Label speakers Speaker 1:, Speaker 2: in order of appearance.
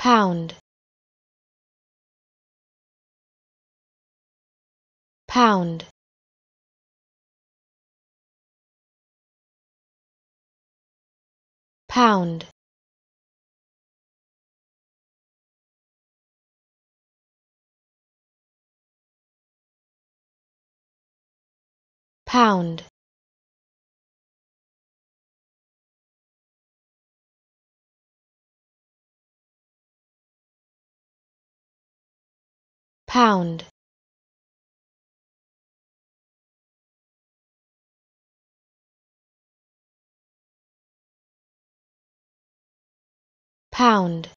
Speaker 1: pound pound pound pound pound pound